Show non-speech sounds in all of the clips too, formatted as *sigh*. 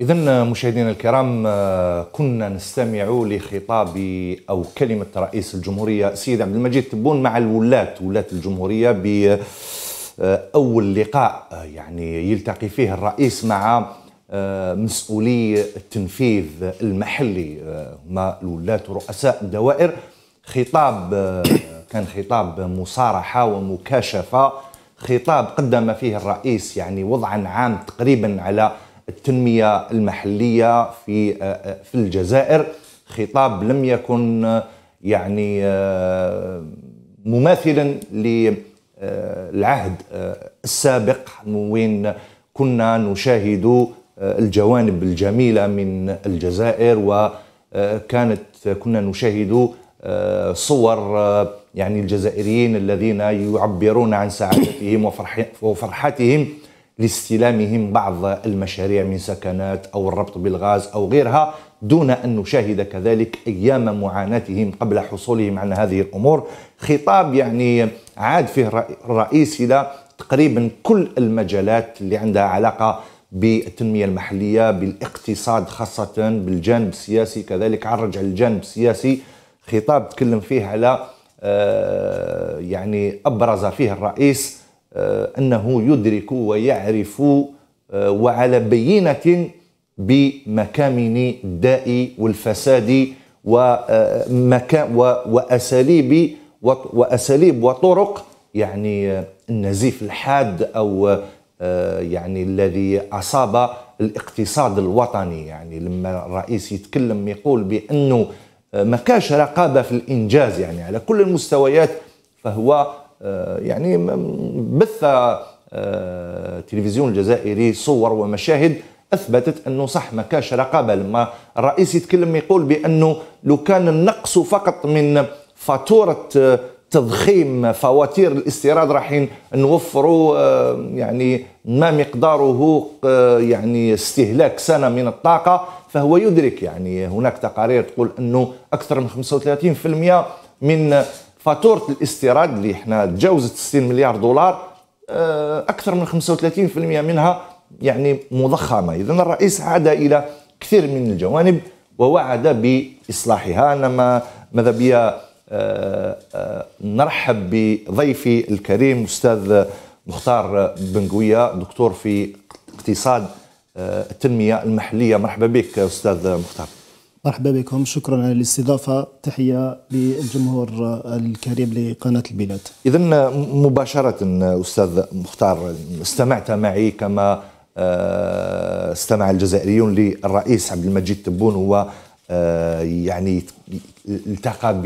إذا آه، مشاهدينا الكرام آه، كنا نستمع لخطاب أو كلمة رئيس الجمهورية السيد عبد المجيد تبون مع الولاة ولاة الجمهورية ب آه، أول لقاء يعني يلتقي فيه الرئيس مع مسؤولي التنفيذ المحلي هما الولاة ورؤساء الدوائر خطاب كان خطاب مصارحة ومكاشفة خطاب قدم فيه الرئيس يعني وضعا عام تقريبا على التنميه المحليه في في الجزائر خطاب لم يكن يعني مماثلا للعهد السابق وين كنا نشاهد الجوانب الجميله من الجزائر وكانت كنا نشاهد صور يعني الجزائريين الذين يعبرون عن سعادتهم وفرحتهم لاستلامهم بعض المشاريع من سكنات أو الربط بالغاز أو غيرها دون أن نشاهد كذلك أيام معاناتهم قبل حصولهم على هذه الأمور خطاب يعني عاد فيه الرئيس إلى تقريبا كل المجالات اللي عندها علاقة بالتنمية المحلية بالاقتصاد خاصة بالجانب السياسي كذلك عرج على الجانب السياسي خطاب تكلم فيه على آه، يعني أبرز فيه الرئيس آه، أنه يدرك ويعرف آه، وعلى بينة بمكامن الداء والفساد آه، وأساليب وأساليب وطرق يعني النزيف الحاد أو يعني الذي أصاب الاقتصاد الوطني يعني لما الرئيس يتكلم يقول بأنه ما كاش رقابة في الإنجاز يعني على كل المستويات فهو آه، يعني بث التلفزيون آه، الجزائري صور ومشاهد اثبتت انه صح ما كاش رقابه لما الرئيس يتكلم يقول بانه لو كان النقص فقط من فاتوره آه، تضخيم فواتير الاستيراد راحين نوفروا يعني ما مقداره يعني استهلاك سنه من الطاقه فهو يدرك يعني هناك تقارير تقول انه اكثر من 35% من فاتوره الاستيراد اللي احنا تجاوزت 60 مليار دولار آه، اكثر من 35% منها يعني مضخمه اذا الرئيس عاد الى كثير من الجوانب ووعد باصلاحها انا ما ماذا بيا آه، آه، نرحب بضيفي الكريم استاذ مختار بنقويه دكتور في اقتصاد التنميه المحليه مرحبا بك استاذ مختار مرحبا بكم شكرا على الاستضافة تحية للجمهور الكريم لقناة البلاد إذا مباشرة أستاذ مختار استمعت معي كما آه، استمع الجزائريون للرئيس عبد المجيد تبون هو آه، يعني التقى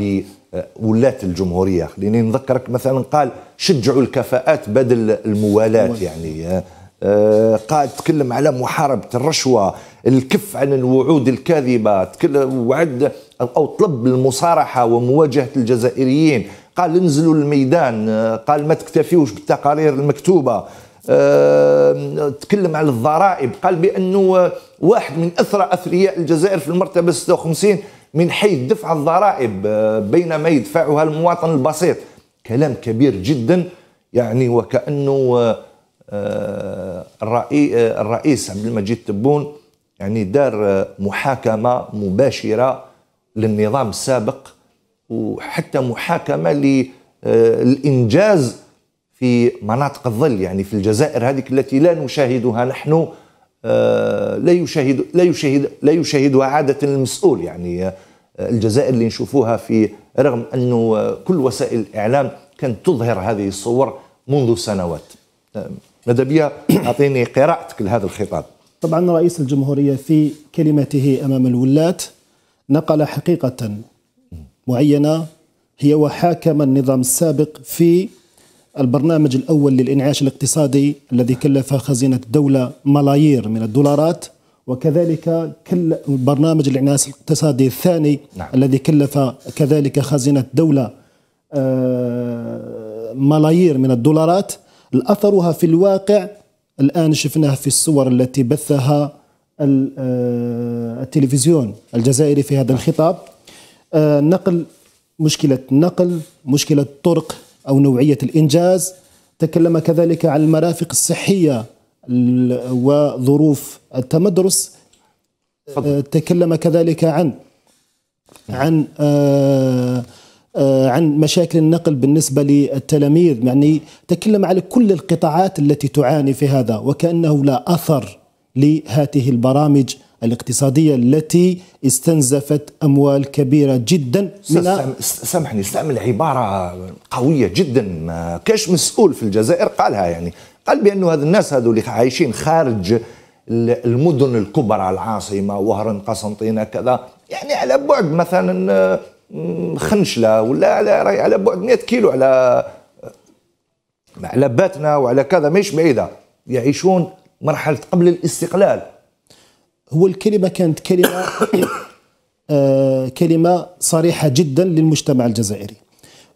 بولاة الجمهورية خليني نذكرك مثلا قال شجعوا الكفاءات بدل الموالاة يعني آه، قال تكلم على محاربة الرشوة الكف عن الوعود الكاذبة وعد أو طلب المصارحة ومواجهة الجزائريين قال انزلوا الميدان قال ما تكتفيوش بالتقارير المكتوبة أه تكلم على الضرائب قال بأنه واحد من أثرى أثرياء الجزائر في المرتبة 56 من حيث دفع الضرائب آه، بينما يدفعها المواطن البسيط كلام كبير جدا يعني وكأنه آه، آه، الرئيس عبد المجيد تبون يعني دار محاكمه مباشره للنظام السابق وحتى محاكمه آه، للانجاز في مناطق الظل يعني في الجزائر هذه التي لا نشاهدها نحن آه، لا يشاهد لا يشاهد لا يشاهدها عاده المسؤول يعني آه، الجزائر اللي نشوفوها في رغم انه كل وسائل الاعلام كانت تظهر هذه الصور منذ سنوات ماذا بيا اعطيني قراءتك لهذا الخطاب طبعا رئيس الجمهورية في كلمته أمام الولاة نقل حقيقة معينة هي وحاكم النظام السابق في البرنامج الأول للإنعاش الاقتصادي الذي كلف خزينة الدولة ملايير من الدولارات وكذلك كل برنامج الإنعاش الاقتصادي الثاني نعم. الذي كلف كذلك خزينة الدولة آه، ملايير من الدولارات الأثرها في الواقع الآن شفناه في الصور التي بثها آه، التلفزيون الجزائري في هذا الخطاب آه، نقل مشكلة نقل مشكلة طرق أو نوعية الإنجاز تكلم كذلك عن المرافق الصحية وظروف التمدرس آه، تكلم كذلك عن عن آه، عن مشاكل النقل بالنسبة للتلاميذ يعني تكلم على كل القطاعات التي تعاني في هذا وكأنه لا أثر لهذه البرامج الاقتصادية التي استنزفت أموال كبيرة جدا من سامحني استعمل عبارة قوية جدا ما آه، كاش مسؤول في الجزائر قالها يعني قال بأنه هذا الناس هذو اللي عايشين خارج المدن الكبرى العاصمة وهران قسنطينة كذا يعني على بعد مثلا آه، خنشله ولا على على بعد 100 كيلو على على باتنا وعلى كذا مش بعيده يعيشون مرحله قبل الاستقلال هو الكلمه كانت كلمه *coughs* آه كلمه صريحه جدا للمجتمع الجزائري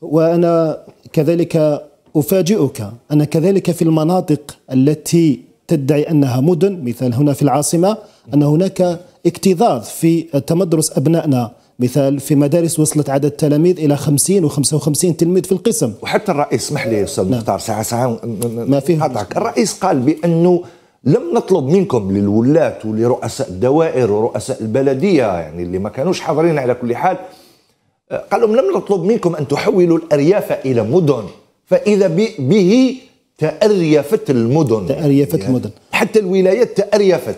وانا كذلك افاجئك ان كذلك في المناطق التي تدعي انها مدن مثل هنا في العاصمه ان هناك اكتظاظ في تمدرس ابنائنا مثال في مدارس وصلت عدد التلاميذ الى 50 و55 تلميذ في القسم وحتى الرئيس اسمح لي استاذ نعم. مختار ساعه ساعه ما فيه الرئيس قال بانه لم نطلب منكم للولاة ولرؤساء الدوائر ورؤساء البلديه يعني اللي ما كانوش حاضرين على كل حال آه، قال لهم لم نطلب منكم ان تحولوا الارياف الى مدن فاذا به تأريفت المدن تأريفت يعني المدن حتى الولايات تأريفت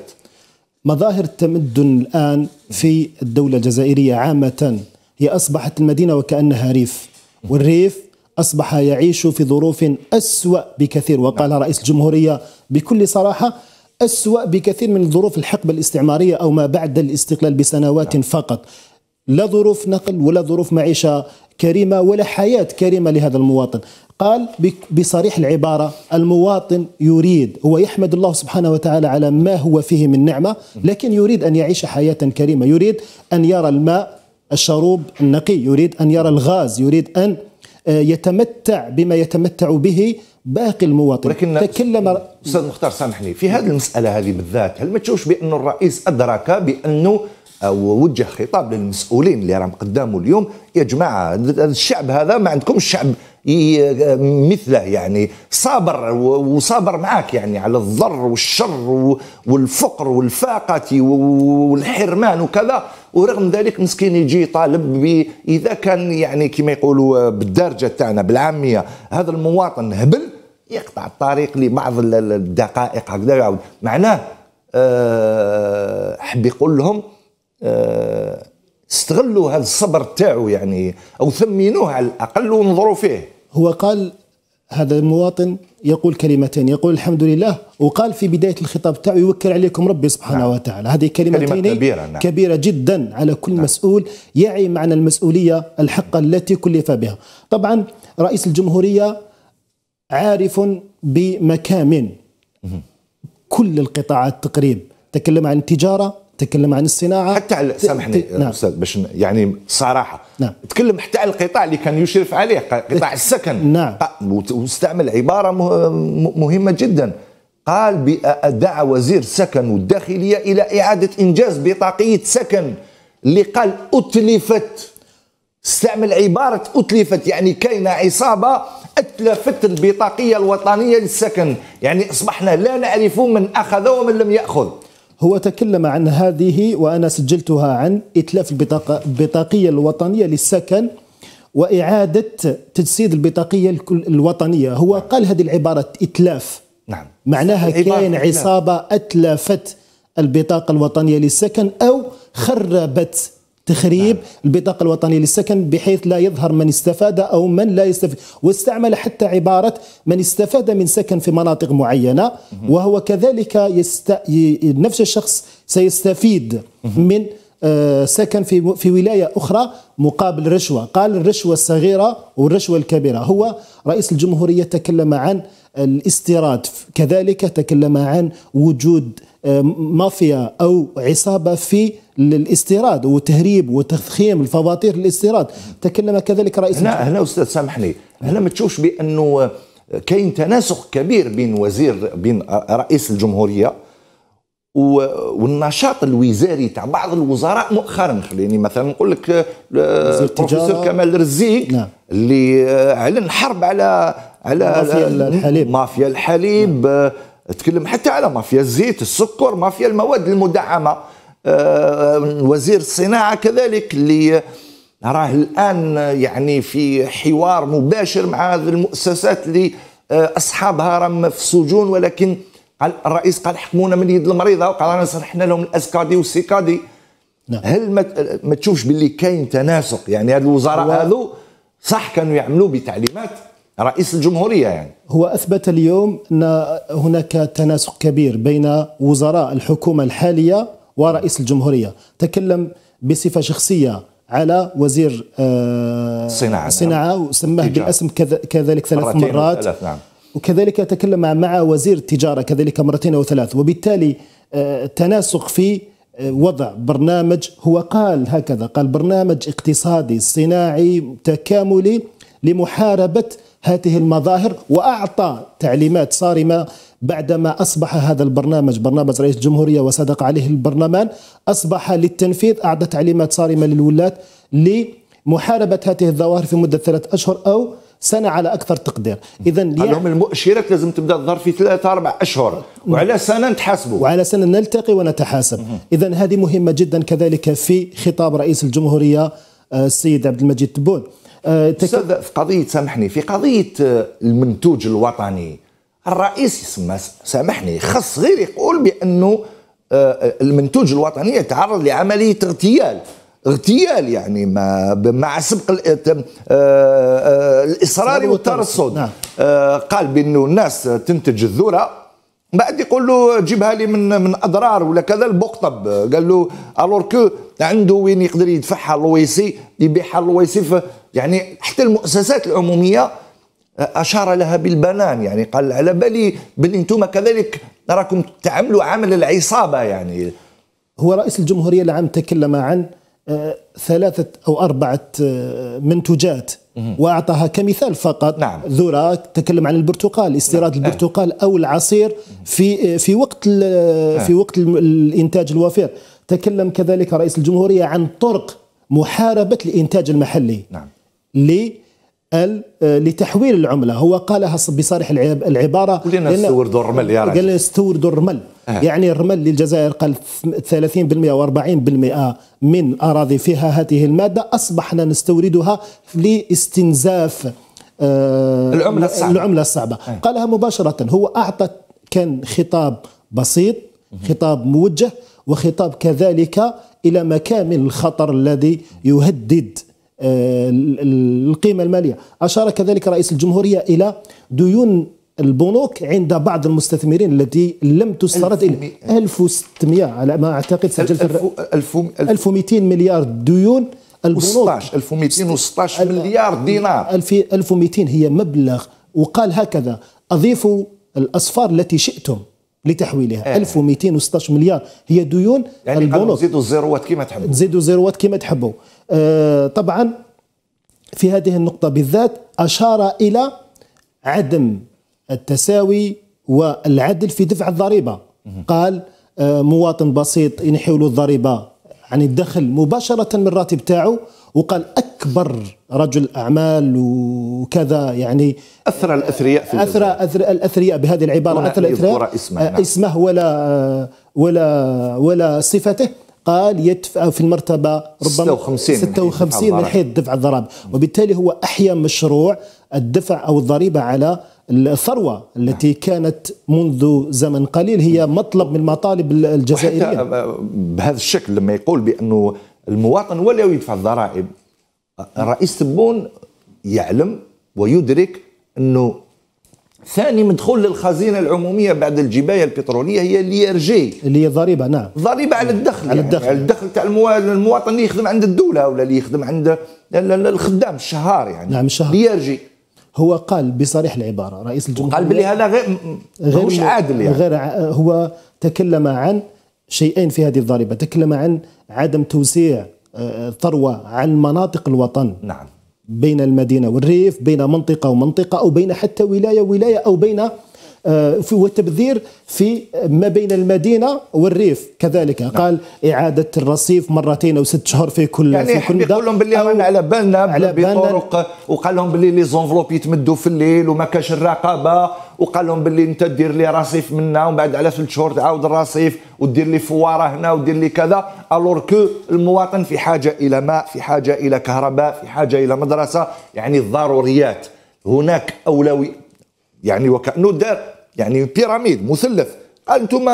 مظاهر التمدن الآن في الدولة الجزائرية عامة هي أصبحت المدينة وكأنها ريف والريف أصبح يعيش في ظروف أسوأ بكثير وقال نعم. رئيس الجمهورية بكل صراحة أسوأ بكثير من ظروف الحقبة الاستعمارية أو ما بعد الاستقلال بسنوات نعم. فقط لا ظروف نقل ولا ظروف معيشة كريمة ولا حياة كريمة لهذا المواطن قال بصريح العبارة المواطن يريد هو يحمد الله سبحانه وتعالى على ما هو فيه من نعمة لكن يريد أن يعيش حياة كريمة يريد أن يرى الماء الشروب النقي يريد أن يرى الغاز يريد أن آه، يتمتع بما يتمتع به باقي المواطن ولكن تكلم استاذ مختار سامحني في هذه المساله هذه بالذات هل ما تشوفش بانه الرئيس ادرك بانه او آه، وجه خطاب للمسؤولين اللي راهم قدامه اليوم يا جماعه الشعب هذا ما عندكمش شعب مثله يعني صابر وصابر معاك يعني على الضر والشر والفقر والفاقة والحرمان وكذا ورغم ذلك مسكين يجي طالب اذا كان يعني كما يقولوا آه، بالدارجه تاعنا بالعاميه هذا المواطن هبل يقطع الطريق لبعض الدقائق هكذا معناه أه حب يقول لهم استغلوا هذا الصبر تاعو يعني او ثمنوه على الاقل ونظروا فيه هو قال هذا المواطن يقول كلمتين يقول الحمد لله وقال في بدايه الخطاب تاعو يوكل عليكم ربي سبحانه نعم. وتعالى هذه كلمتين كلمة كبيرة, نعم. كبيره جدا على كل نعم. مسؤول يعي معنى المسؤوليه الحقه التي كلف بها طبعا رئيس الجمهوريه عارف بمكامن كل القطاعات تقريب تكلم عن التجاره تكلم عن الصناعه حتى على سامحني نعم. استاذ باش يعني صراحه نعم. تكلم حتى على القطاع اللي كان يشرف عليه قطاع *laughs* السكن نعم واستعمل عباره مهمه جدا قال دعا وزير السكن والداخليه الى اعاده انجاز بطاقيه سكن اللي قال اتلفت استعمل عباره اتلفت يعني كاينه عصابه اتلفت البطاقيه الوطنيه للسكن يعني اصبحنا لا نعرف من اخذ ومن لم ياخذ هو تكلم عن هذه وأنا سجلتها عن إتلاف البطاقة البطاقية الوطنية للسكن وإعادة تجسيد البطاقية الوطنية هو قال هذه العبارة إتلاف نعم معناها كاين عصابة أتلفت البطاقة الوطنية للسكن أو خربت تخريب نعم. البطاقة الوطنية للسكن بحيث لا يظهر من استفاد أو من لا يستفيد واستعمل حتى عبارة من استفاد من سكن في مناطق معينة مه. وهو كذلك يست... نفس الشخص سيستفيد مه. من آه، سكن في في ولايه اخرى مقابل رشوه، قال الرشوه الصغيره والرشوه الكبيره، هو رئيس الجمهوريه تكلم عن الاستيراد، كذلك تكلم عن وجود آه، مافيا او عصابه في للاستيراد وتهريب وتضخيم الفواتير للاستيراد تكلم كذلك رئيس هنا هنا استاذ سامحني هنا ما تشوفش بانه كاين تناسق كبير بين وزير بين رئيس الجمهوريه والنشاط الوزاري تاع بعض الوزراء مؤخرا خليني مثلا نقول لك آه، البروفيسور كمال رزيق نعم. اللي اعلن آه، حرب على على مافيا الحليب مافيا الحليب نعم. آه، تكلم حتى على مافيا الزيت السكر مافيا المواد المدعمه آه، وزير الصناعه كذلك اللي راه الان يعني في حوار مباشر مع هذه المؤسسات اللي آه، اصحابها رم في السجون ولكن قال الرئيس قال حكمونا من يد المريضه وقال أنا صرحنا لهم الاسكادي والسيكادي نعم. هل ما, ما تشوفش باللي كاين تناسق يعني هاد الوزراء هذو صح كانوا يعملوا بتعليمات رئيس الجمهوريه يعني هو اثبت اليوم ان هناك تناسق كبير بين وزراء الحكومه الحاليه ورئيس الجمهورية تكلم بصفة شخصية على وزير الصناعة آه، الصناعة نعم. وسماه بالاسم كذلك ثلاث مرات ثلاث نعم. وكذلك تكلم مع وزير التجارة كذلك مرتين أو ثلاث وبالتالي آه، تناسق في آه، وضع برنامج هو قال هكذا قال برنامج اقتصادي صناعي تكاملي لمحاربة هذه المظاهر وأعطى تعليمات صارمة بعدما أصبح هذا البرنامج برنامج رئيس الجمهورية وصدق عليه البرلمان أصبح للتنفيذ أعطى تعليمات صارمة للولاة لمحاربة هذه الظواهر في مدة ثلاثة أشهر أو سنة على أكثر تقدير إذا لهم المؤشرات لازم تبدأ تظهر في ثلاثة أربع أشهر وعلى سنة نتحاسبه وعلى سنة نلتقي ونتحاسب إذا هذه مهمة جدا كذلك في خطاب رئيس الجمهورية آه، السيد عبد المجيد تبون استاذ آه، في قضيه سامحني في قضيه آه، المنتوج الوطني الرئيس يسمى سامحني خص غير يقول بانه آه، المنتوج الوطني يتعرض لعمليه اغتيال اغتيال يعني ما مع سبق الاصرار والترصد نعم. قال بانه الناس تنتج الذره بعد يقول له جيبها لي من من اضرار ولا كذا البقطب قال له الور كو عنده وين يقدر يدفعها لويسي يبيعها لويسي يعني حتى المؤسسات العموميه آه، اشار لها بالبنان يعني قال على بالي بلي انتم كذلك راكم تعملوا عمل العصابه يعني هو رئيس الجمهوريه العام تكلم عن آه، ثلاثة أو أربعة آه، منتوجات وأعطاها كمثال فقط نعم. ذرة تكلم عن البرتقال استيراد نعم. البرتقال أو العصير في في وقت في نعم. وقت الإنتاج الوفير تكلم كذلك رئيس الجمهورية عن طرق محاربة الإنتاج المحلي نعم. آه، لتحويل العملة هو قالها بصريح العبارة قلنا استوردوا الرمل يا قال استوردوا الرمل آه. يعني الرمل للجزائر قال 30% و40% من أراضي فيها هذه المادة أصبحنا نستوردها لاستنزاف آه، العملة الصعبة, العملة الصعبة. آه. قالها مباشرة هو أعطى كان خطاب بسيط خطاب موجه وخطاب كذلك إلى مكامن الخطر الذي يهدد آه، القيمة المالية أشار كذلك رئيس الجمهورية إلى ديون البنوك عند بعض المستثمرين التي لم تسترد إلى 1600 على ما أعتقد سجلت 1200 مليار ديون البنوك 16 1216 مليار دينار 1200 هي مبلغ وقال هكذا أضيفوا الأصفار التي شئتم لتحويلها 1216 آه. مليار هي ديون يعني البنوك تزيدوا الزيروات كما تحبوا تزيدوا الزيروات كما تحبوا آه طبعا في هذه النقطة بالذات أشار إلى عدم التساوي والعدل في دفع الضريبة قال آه مواطن بسيط ينحيوا الضريبة عن الدخل مباشرة من الراتب تاعو وقال اكبر رجل اعمال وكذا يعني اثرى الاثرياء في اثرى أثر الاثرياء بهذه العباره اثرى الاثرياء اسمه, آه، نعم. اسمه ولا آه، ولا ولا صفته قال يدفع في المرتبة ربما 56 56 من حيث دفع الضرائب وبالتالي هو أحيا مشروع الدفع أو الضريبة على الثروة التي كانت منذ زمن قليل هي مطلب من مطالب الجزائرية آه، بهذا الشكل لما يقول بأنه المواطن ولا يدفع الضرائب الرئيس تبون يعلم ويدرك انه ثاني مدخول للخزينه العموميه بعد الجبايه البتروليه هي اللي ار e اللي هي ضريبه نعم ضريبه على الدخل على الدخل, يعني الدخل تاع المواطن اللي يخدم عند الدوله ولا اللي يخدم عند الخدام الشهار يعني نعم الشهر اللي يرجي e هو قال بصريح العباره رئيس الجمهوريه قال بلي هذا غير غير مش عادل يعني غير هو تكلم عن شيئين في هذه الضريبه تكلم عن عدم توسيع ثروة عن مناطق الوطن نعم بين المدينة والريف بين منطقة ومنطقة أو بين حتى ولاية ولاية أو بين آه، والتبذير في ما بين المدينه والريف كذلك نعم. قال اعاده الرصيف مرتين او ست شهور في كل يعني في كل يقول لهم باللي على بالنا على بطرق وقال لهم باللي لي زونفلوب يتمدوا في الليل وما كاش الرقابه وقال لهم باللي انت دير لي رصيف منا ومن بعد على ثلاث شهور تعاود الرصيف ودير لي فواره هنا ودير لي كذا الور كو المواطن في حاجه الى ماء في حاجه الى كهرباء في حاجه الى مدرسه يعني الضروريات هناك اولوي يعني وكانه دار يعني بيراميد مثلث انتم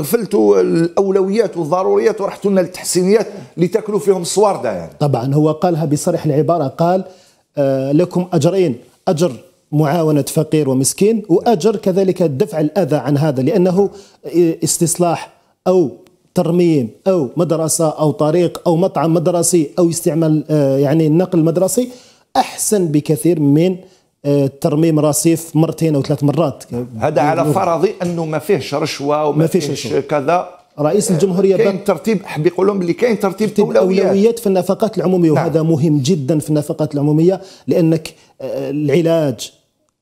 غفلتوا الاولويات والضروريات ورحتوا لنا للتحسينيات اللي تاكلوا فيهم الصوارده يعني طبعا هو قالها بصريح العباره قال آه لكم اجرين اجر معاونة فقير ومسكين وأجر كذلك دفع الأذى عن هذا لأنه آه، استصلاح أو ترميم أو مدرسة أو طريق أو مطعم مدرسي أو استعمال آه، يعني النقل المدرسي أحسن بكثير من آه، ترميم رصيف مرتين او ثلاث مرات هذا على يعني فرض انه ما فيهش رشوه وما ما فيهش, فيهش كذا رئيس آه، الجمهوريه كاين ترتيب بيقول لهم اللي كاين ترتيب, اولويات في النفقات العموميه نعم. وهذا مهم جدا في النفقات العموميه لانك آه، العلاج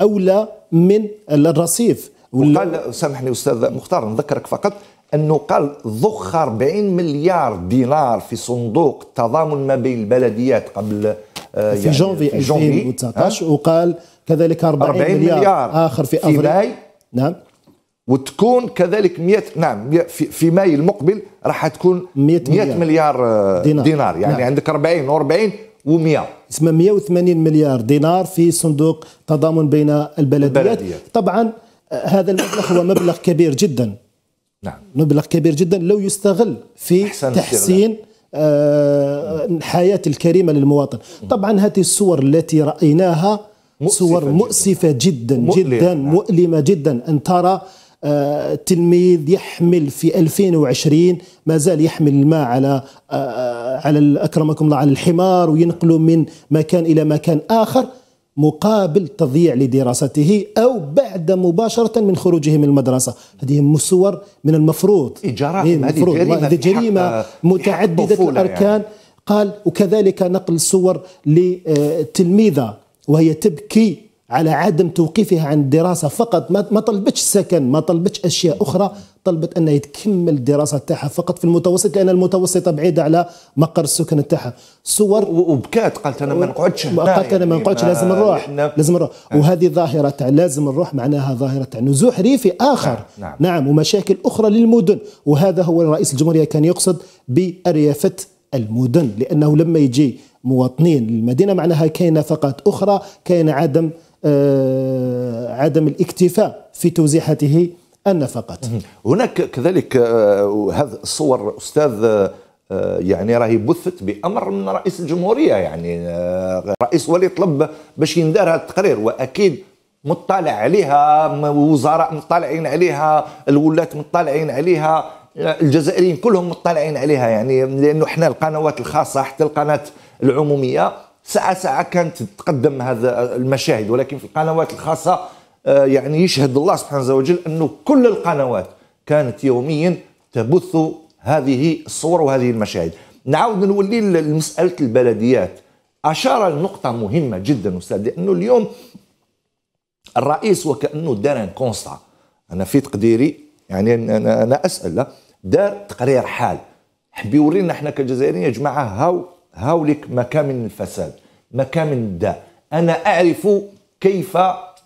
اولى من الرصيف وقال سامحني استاذ مختار نذكرك فقط انه قال ضخ 40 مليار دينار في صندوق التضامن ما بين البلديات قبل آه، في يعني 2019 وقال كذلك 40, 40 مليار, مليار اخر في افريقيا في ماي نعم وتكون كذلك 100 نعم في, في ماي المقبل راح تكون 100 مليار, مليار آه، دينار, دينار يعني نعم. عندك 40 و40 و100 اسمها 180 مليار دينار في صندوق تضامن بين البلديات, البلديات. طبعا آه، هذا المبلغ هو مبلغ كبير جدا نعم مبلغ كبير جدا لو يستغل في تحسين استغلال. الحياة آه، الكريمة للمواطن طبعا هذه الصور التي رأيناها صور مؤسفة جدا جدا نعم. مؤلمة جدا أن ترى آه، تلميذ يحمل في 2020 ما زال يحمل الماء على آه، على اكرمكم الله على الحمار وينقله من مكان الى مكان اخر مقابل تضييع لدراسته أو بعد مباشرة من خروجه من المدرسة هذه صور من المفروض إجراء المفروض جريمة, جريمة متعددة يعني. الأركان يعني. قال وكذلك نقل صور لتلميذة وهي تبكي على عدم توقيفها عن الدراسة فقط ما طلبتش سكن ما طلبتش أشياء أخرى طلبت انها تكمل الدراسه تاعها فقط في المتوسط لان المتوسطه بعيده على مقر السكن تاعها صور وبكات قالت انا ما نقعدش قالت انا ما نقعدش لازم نروح لازم نروح آه. وهذه ظاهره تاع لازم نروح معناها ظاهره تاع نزوح ريفي اخر نعم،, نعم. نعم ومشاكل اخرى للمدن وهذا هو رئيس الجمهوريه كان يقصد باريافه المدن لانه لما يجي مواطنين للمدينه معناها كاينه فقط اخرى كاين عدم آه عدم الاكتفاء في توزيعاته النفقات هناك كذلك آه، هذه الصور أستاذ آه، يعني راهي بثت بامر من رئيس الجمهوريه يعني آه، رئيس ولي طلب باش يندار هذا التقرير واكيد مطلع عليها وزراء مطلعين عليها الولاة مطلعين عليها الجزائريين كلهم مطلعين عليها يعني لانه احنا القنوات الخاصه حتى القناه العموميه ساعه ساعه كانت تقدم هذا المشاهد ولكن في القنوات الخاصه آه، يعني يشهد الله سبحانه وجل أنه كل القنوات كانت يوميا تبث هذه الصور وهذه المشاهد نعاود نولي لمسألة البلديات أشار لنقطة مهمة جدا أستاذ لأنه اليوم الرئيس وكأنه دار كونستا أنا في تقديري يعني أنا, أنا أسأل دار تقرير حال حب يورينا احنا كجزائريين يا جماعة هاو هاوليك مكامن الفساد مكامن الداء أنا أعرف كيف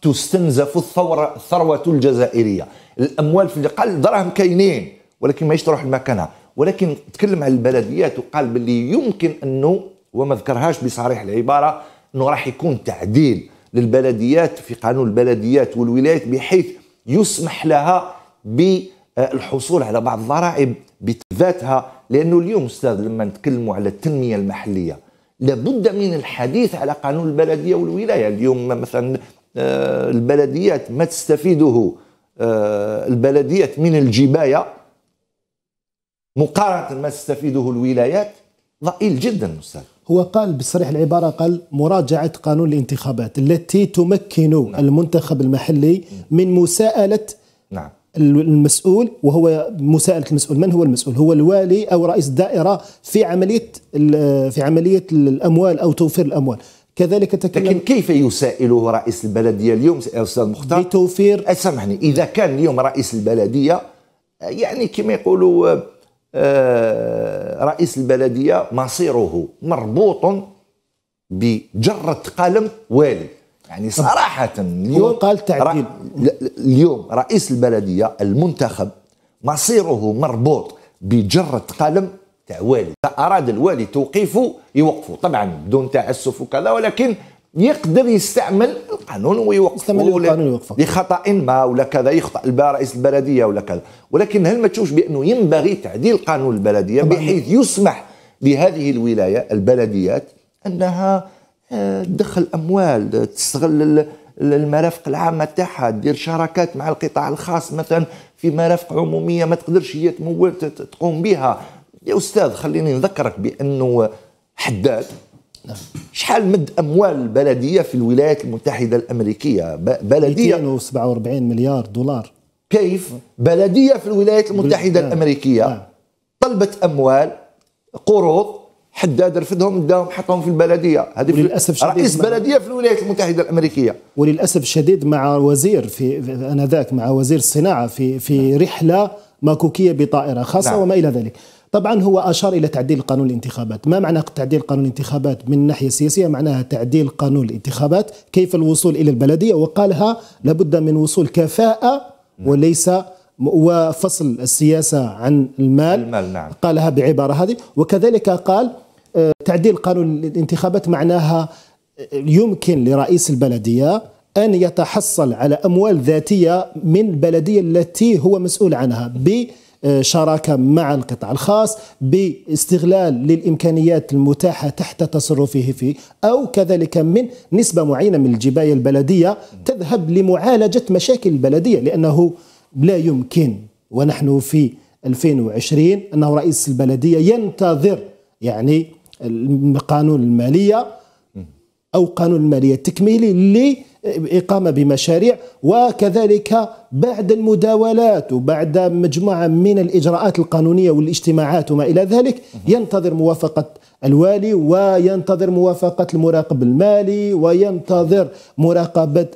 تستنزف الثورة الثروة الجزائرية الأموال في اللي قال دراهم كاينين ولكن ما تروح لمكانها ولكن تكلم على البلديات وقال باللي يمكن أنه وما ذكرهاش بصريح العبارة أنه راح يكون تعديل للبلديات في قانون البلديات والولايات بحيث يسمح لها بالحصول على بعض الضرائب بذاتها لأنه اليوم أستاذ لما نتكلموا على التنمية المحلية لابد من الحديث على قانون البلديه والولايه اليوم مثلا آه، البلديات ما تستفيده آه، البلديات من الجبايه مقارنه ما تستفيده الولايات ضئيل جدا استاذ هو قال بصريح العباره قال مراجعه قانون الانتخابات التي تمكن نعم. المنتخب المحلي نعم. من مساءله نعم المسؤول وهو مساءلة المسؤول من هو المسؤول هو الوالي أو رئيس الدائرة في عملية في عملية الأموال أو توفير الأموال كذلك تكلم لكن كيف يسائله رئيس البلديه اليوم استاذ مختار بتوفير أه، سامحني اذا كان اليوم رئيس البلديه أه، يعني كما يقولوا أه، رئيس البلديه مصيره مربوط بجره قلم والي يعني صراحه اليوم قال تعديل اليوم رئيس البلديه المنتخب مصيره مربوط بجره قلم تاع والي فاراد الوالي توقيفه يوقفه طبعا بدون تأسف وكذا ولكن يقدر يستعمل القانون ويوقف يستعمل القانون لخطا ما ولا كذا يخطا رئيس البلديه ولا كذا ولكن هل ما تشوفش بانه ينبغي تعديل قانون البلديه بحيث يسمح لهذه الولايه البلديات انها آه، تدخل اموال تستغل المرافق العامه تاعها دير شراكات مع القطاع الخاص مثلا في مرافق عموميه ما تقدرش هي تمول تقوم بها يا استاذ خليني نذكرك بانه حداد نعم. شحال مد اموال البلديه في الولايات المتحده الامريكيه بلديه 247 مليار دولار كيف بلديه في الولايات المتحده نعم. الامريكيه نعم. طلبت اموال قروض حداد رفضهم داهم حطهم في البلديه هذه وللاسف الشديد رئيس بلديه في الولايات المتحده الامريكيه وللاسف الشديد مع وزير في انذاك مع وزير الصناعه في في رحله ماكوكيه بطائره خاصه نعم. وما الى ذلك طبعا هو اشار الى تعديل قانون الانتخابات، ما معنى تعديل قانون الانتخابات من الناحيه السياسيه؟ معناها تعديل قانون الانتخابات، كيف الوصول الى البلديه وقالها لابد من وصول كفاءه نعم. وليس وفصل السياسه عن المال, المال نعم. قالها بعباره هذه وكذلك قال آه، تعديل قانون الانتخابات معناها آه، يمكن لرئيس البلديه ان يتحصل على اموال ذاتيه من البلديه التي هو مسؤول عنها ب شراكه مع القطاع الخاص باستغلال للامكانيات المتاحه تحت تصرفه فيه او كذلك من نسبه معينه من الجبايه البلديه تذهب لمعالجه مشاكل البلديه لانه لا يمكن ونحن في 2020 انه رئيس البلديه ينتظر يعني القانون الماليه او قانون الماليه التكميلي إقامة بمشاريع وكذلك بعد المداولات وبعد مجموعة من الإجراءات القانونية والاجتماعات وما إلى ذلك ينتظر موافقة الوالي وينتظر موافقة المراقب المالي وينتظر مراقبة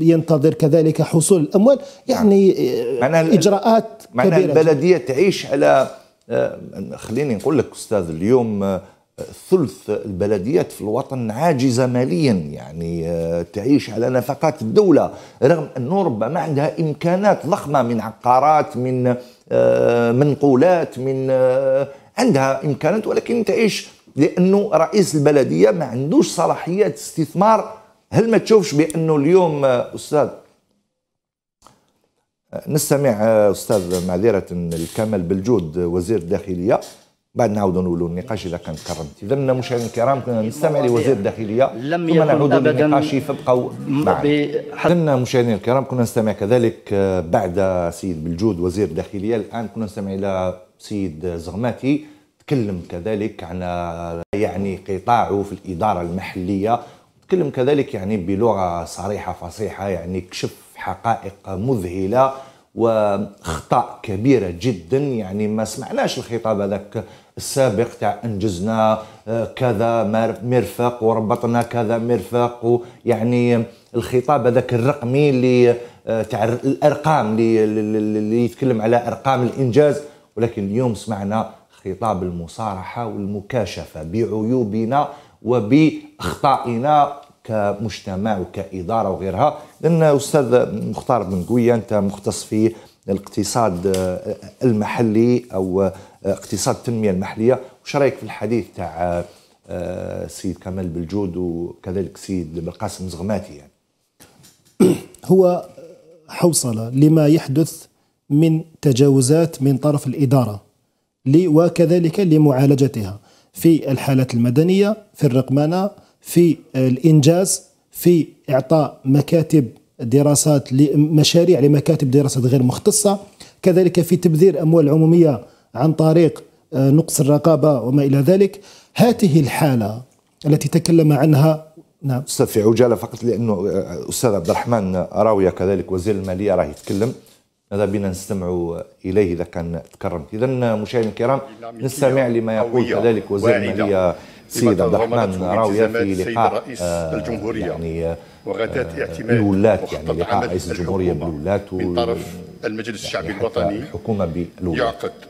ينتظر كذلك حصول الأموال يعني نعم. معنى إجراءات كبيرة البلدية تعيش على آه، خليني نقول لك أستاذ اليوم آه، ثلث البلديات في الوطن عاجزة ماليا يعني آه، تعيش على نفقات الدولة رغم أنه ربما عندها إمكانات ضخمة من عقارات من منقولات آه، من آه، عندها إمكانات ولكن تعيش لأنه رئيس البلدية ما عندوش صلاحيات استثمار هل ما تشوفش بأنه اليوم أستاذ نستمع أستاذ معذرة الكمال بالجود وزير الداخلية بعد نعود نولوا النقاش اذا كان كرمت اذا مشاهدينا الكرام كنا نستمع لوزير الداخليه لم ثم نعود للنقاش فابقوا معنا مشاهدينا الكرام كنا نستمع كذلك آه، بعد سيد بالجود وزير الداخليه الان كنا نستمع الى سيد زغماتي تكلم كذلك عن آه، يعني قطاعه في الاداره المحليه تكلم كذلك يعني بلغه صريحه فصيحه يعني كشف حقائق مذهله واخطاء كبيره جدا يعني ما سمعناش الخطاب هذاك السابق تاع انجزنا آه، كذا مرفق وربطنا كذا مرفق ويعني الخطاب هذاك الرقمي اللي آه، تاع الارقام اللي, اللي يتكلم على ارقام الانجاز ولكن اليوم سمعنا خطاب المصارحه والمكاشفه بعيوبنا وباخطائنا كمجتمع وكاداره وغيرها لان استاذ مختار بن قويه انت مختص في الاقتصاد آه، المحلي او آه، اقتصاد التنميه المحليه وش رايك في الحديث تاع السيد آه، كمال بالجود وكذلك السيد بالقاسم زغماتي يعني. *coughs* هو حوصله لما يحدث من تجاوزات من طرف الاداره وكذلك لمعالجتها في الحالات المدنيه في الرقمنه في الانجاز في اعطاء مكاتب دراسات لمشاريع لمكاتب دراسات غير مختصه كذلك في تبذير اموال عموميه عن طريق آه، نقص الرقابه وما الى ذلك هذه الحاله التي تكلم عنها نعم استاذ في عجاله فقط لانه آه، استاذ عبد الرحمن راويه كذلك وزير الماليه راه يتكلم ماذا بنا نستمع اليه اذا كان تكرم اذا مشاهدينا الكرام نستمع لما يقول كذلك وزير الماليه سيد عبد الرحمن راوية في لقاء رئيس آه، الجمهورية يعني وغداة اعتماد الولات يعني لقاء رئيس الجمهورية بالولات من طرف المجلس الشعبي يعني الوطني حكومة بالولات يعقد